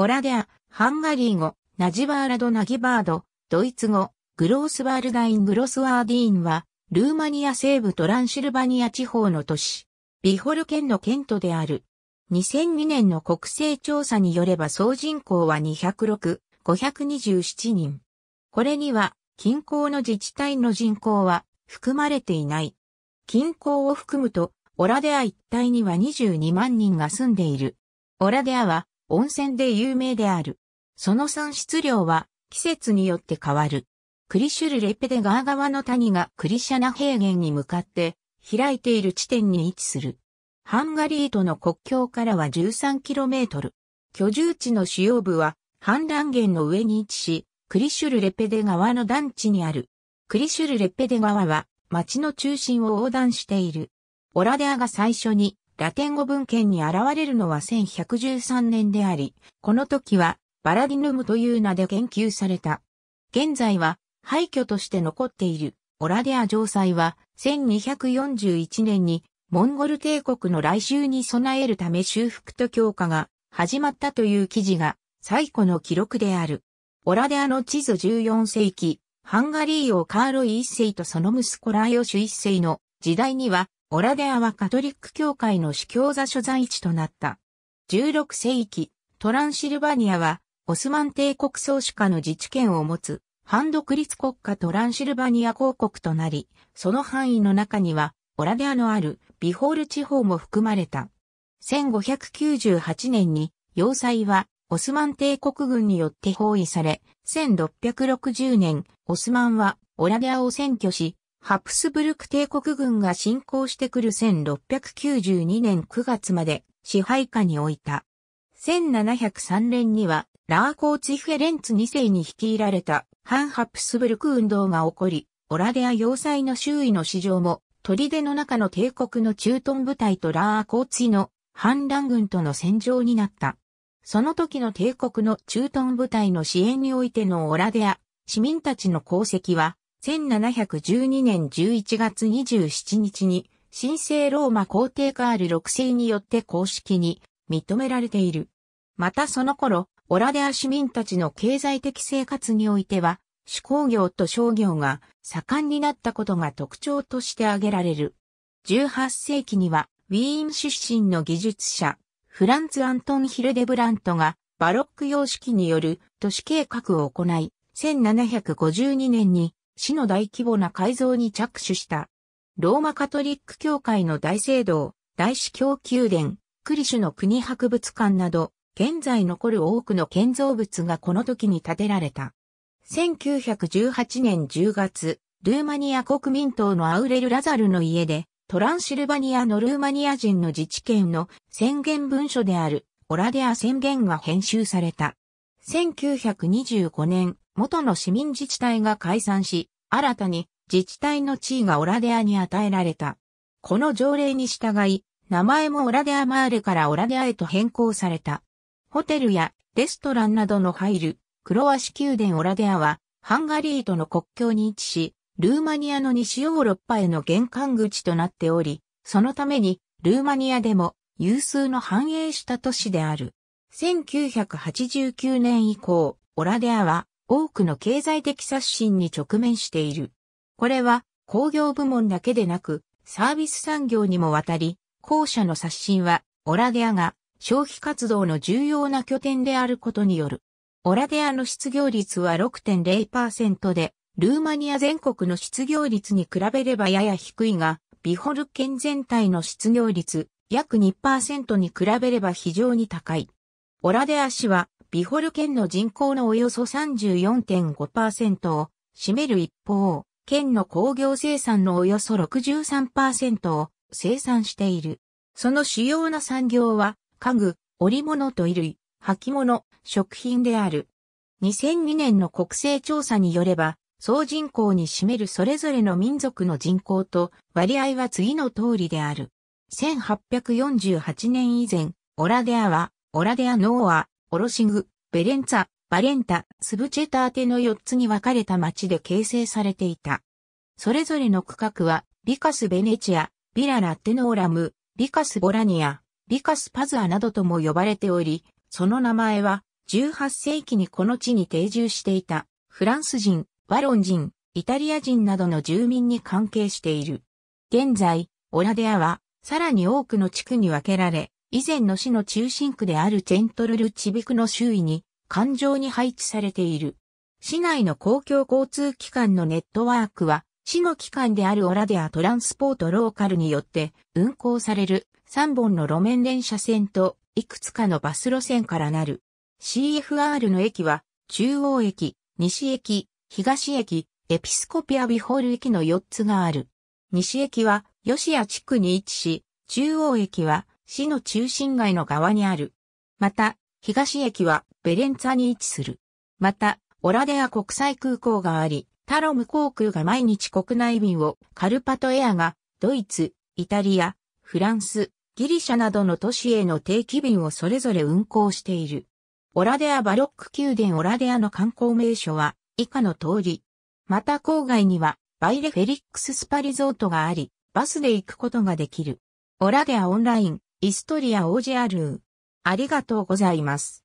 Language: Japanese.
オラデア、ハンガリー語、ナジバーラド・ナギバード、ドイツ語、グロースワールダイン・グロスワーディーンは、ルーマニア西部トランシルバニア地方の都市、ビホル県の県都である。2002年の国勢調査によれば総人口は206、527人。これには、近郊の自治体の人口は含まれていない。近郊を含むと、オラデア一帯には22万人が住んでいる。オラデアは温泉で有名である。その産出量は季節によって変わる。クリシュルレペデ川側の谷がクリシャナ平原に向かって開いている地点に位置する。ハンガリーとの国境からは 13km。居住地の主要部は反乱源の上に位置し、クリシュルレペデ川の団地にある。クリシュルレペデ川は町の中心を横断している。オラデアが最初にラテン語文献に現れるのは1113年であり、この時はバラディヌムという名で研究された。現在は廃墟として残っているオラデア城塞は1241年にモンゴル帝国の来襲に備えるため修復と強化が始まったという記事が最古の記録である。オラデアの地図14世紀、ハンガリー王カーロイ一世とその息子ライオシュ一世の時代にはオラデアはカトリック教会の主教座所在地となった。16世紀、トランシルバニアは、オスマン帝国総主下の自治権を持つ、反独立国家トランシルバニア公国となり、その範囲の中には、オラデアのあるビホール地方も含まれた。1598年に、要塞は、オスマン帝国軍によって包囲され、1660年、オスマンは、オラデアを占拠し、ハプスブルク帝国軍が侵攻してくる1692年9月まで支配下に置いた。1703年にはラーコーツィフェレンツ2世に率いられた反ハプスブルク運動が起こり、オラデア要塞の周囲の市場も、砦の中の帝国の駐屯部隊とラーコーツィの反乱軍との戦場になった。その時の帝国の駐屯部隊の支援においてのオラデア、市民たちの功績は、1712年11月27日に、神聖ローマ皇帝カール6世によって公式に認められている。またその頃、オラデア市民たちの経済的生活においては、手工業と商業が盛んになったことが特徴として挙げられる。18世紀には、ウィーン出身の技術者、フランツ・アントン・ヒルデブラントが、バロック様式による都市計画を行い、1752年に市の大規模な改造に着手した。ローマカトリック教会の大聖堂、大司教宮殿、クリシュの国博物館など、現在残る多くの建造物がこの時に建てられた。1918年10月、ルーマニア国民党のアウレル・ラザルの家で、トランシルバニアのルーマニア人の自治権の宣言文書であるオラデア宣言が編集された。1925年、元の市民自治体が解散し、新たに自治体の地位がオラデアに与えられた。この条例に従い、名前もオラデアマーレからオラデアへと変更された。ホテルやレストランなどの入るクロアシ宮殿オラデアはハンガリーとの国境に位置し、ルーマニアの西ヨーロッパへの玄関口となっており、そのためにルーマニアでも有数の繁栄した都市である。1989年以降、オラデアは多くの経済的刷新に直面している。これは工業部門だけでなく、サービス産業にもわたり、後者の刷新は、オラデアが消費活動の重要な拠点であることによる。オラデアの失業率は6.0%で、ルーマニア全国の失業率に比べればやや低いが、ビホル県全体の失業率約2%に比べれば非常に高い。オラデア氏はビホル県の人口のおよそ34.5%を占める一方、県の工業生産のおよそ63%を生産している。その主要な産業は、家具、織物と衣類、履物、食品である。2002年の国勢調査によれば、総人口に占めるそれぞれの民族の人口と割合は次の通りである。1848年以前、オラデアは、オラデアノーア、オロシグ、ベレンツァ、バレンタ、スブチェターテの4つに分かれた町で形成されていた。それぞれの区画は、ビカス・ベネチア、ビラ・ラテノーラム、ビカス・ボラニア、ビカス・パズアなどとも呼ばれており、その名前は、18世紀にこの地に定住していた、フランス人、ワロン人、イタリア人などの住民に関係している。現在、オラデアは、さらに多くの地区に分けられ、以前の市の中心区であるチェントルルチビクの周囲に、環状に配置されている。市内の公共交通機関のネットワークは、市の機関であるオラデアトランスポートローカルによって運行される3本の路面電車線といくつかのバス路線からなる。CFR の駅は中央駅、西駅、東駅、エピスコピアビホール駅の4つがある。西駅は吉谷地区に位置し、中央駅は市の中心街の側にある。また、東駅はベレンツァに位置する。また、オラデア国際空港があり、タロム航空が毎日国内便を、カルパトエアが、ドイツ、イタリア、フランス、ギリシャなどの都市への定期便をそれぞれ運航している。オラデアバロック宮殿オラデアの観光名所は以下の通り。また郊外にはバイレフェリックススパリゾートがあり、バスで行くことができる。オラデアオンライン、イストリアアルー。ありがとうございます。